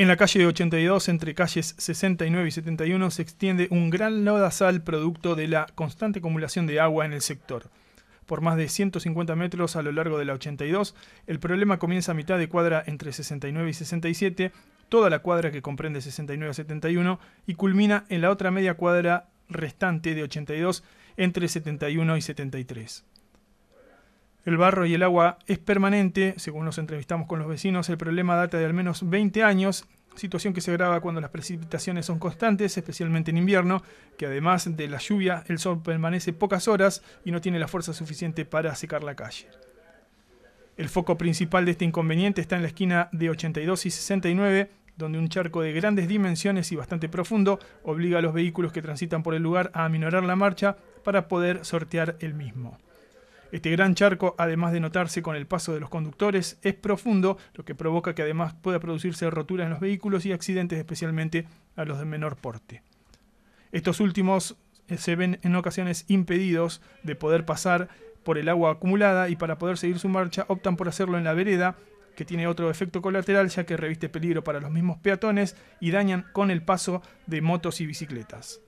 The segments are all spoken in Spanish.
En la calle 82, entre calles 69 y 71, se extiende un gran lodazal producto de la constante acumulación de agua en el sector. Por más de 150 metros a lo largo de la 82, el problema comienza a mitad de cuadra entre 69 y 67, toda la cuadra que comprende 69 a 71, y culmina en la otra media cuadra restante de 82 entre 71 y 73. El barro y el agua es permanente, según nos entrevistamos con los vecinos, el problema data de al menos 20 años, situación que se agrava cuando las precipitaciones son constantes, especialmente en invierno, que además de la lluvia, el sol permanece pocas horas y no tiene la fuerza suficiente para secar la calle. El foco principal de este inconveniente está en la esquina de 82 y 69, donde un charco de grandes dimensiones y bastante profundo obliga a los vehículos que transitan por el lugar a aminorar la marcha para poder sortear el mismo. Este gran charco, además de notarse con el paso de los conductores, es profundo, lo que provoca que además pueda producirse roturas en los vehículos y accidentes especialmente a los de menor porte. Estos últimos eh, se ven en ocasiones impedidos de poder pasar por el agua acumulada y para poder seguir su marcha optan por hacerlo en la vereda, que tiene otro efecto colateral ya que reviste peligro para los mismos peatones y dañan con el paso de motos y bicicletas.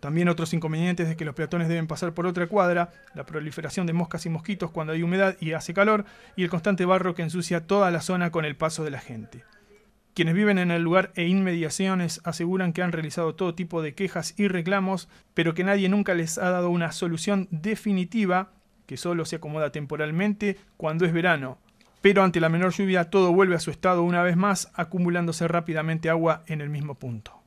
También otros inconvenientes de que los peatones deben pasar por otra cuadra, la proliferación de moscas y mosquitos cuando hay humedad y hace calor, y el constante barro que ensucia toda la zona con el paso de la gente. Quienes viven en el lugar e inmediaciones aseguran que han realizado todo tipo de quejas y reclamos, pero que nadie nunca les ha dado una solución definitiva, que solo se acomoda temporalmente cuando es verano. Pero ante la menor lluvia todo vuelve a su estado una vez más, acumulándose rápidamente agua en el mismo punto.